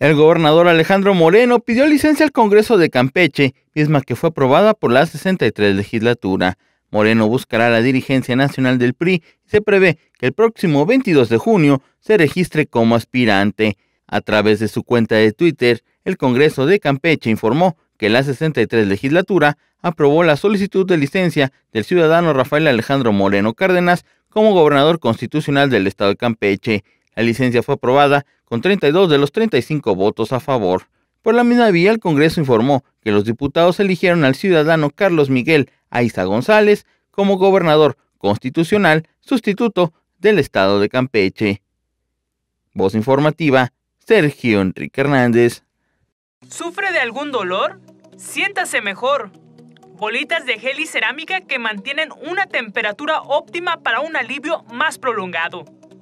El gobernador Alejandro Moreno pidió licencia al Congreso de Campeche, misma que fue aprobada por la 63 legislatura. Moreno buscará la dirigencia nacional del PRI y se prevé que el próximo 22 de junio se registre como aspirante. A través de su cuenta de Twitter, el Congreso de Campeche informó que la 63 legislatura aprobó la solicitud de licencia del ciudadano Rafael Alejandro Moreno Cárdenas como gobernador constitucional del estado de Campeche. La licencia fue aprobada con 32 de los 35 votos a favor. Por la misma vía, el Congreso informó que los diputados eligieron al ciudadano Carlos Miguel Aiza González como gobernador constitucional sustituto del estado de Campeche. Voz informativa, Sergio Enrique Hernández. ¿Sufre de algún dolor? Siéntase mejor. Bolitas de gel y cerámica que mantienen una temperatura óptima para un alivio más prolongado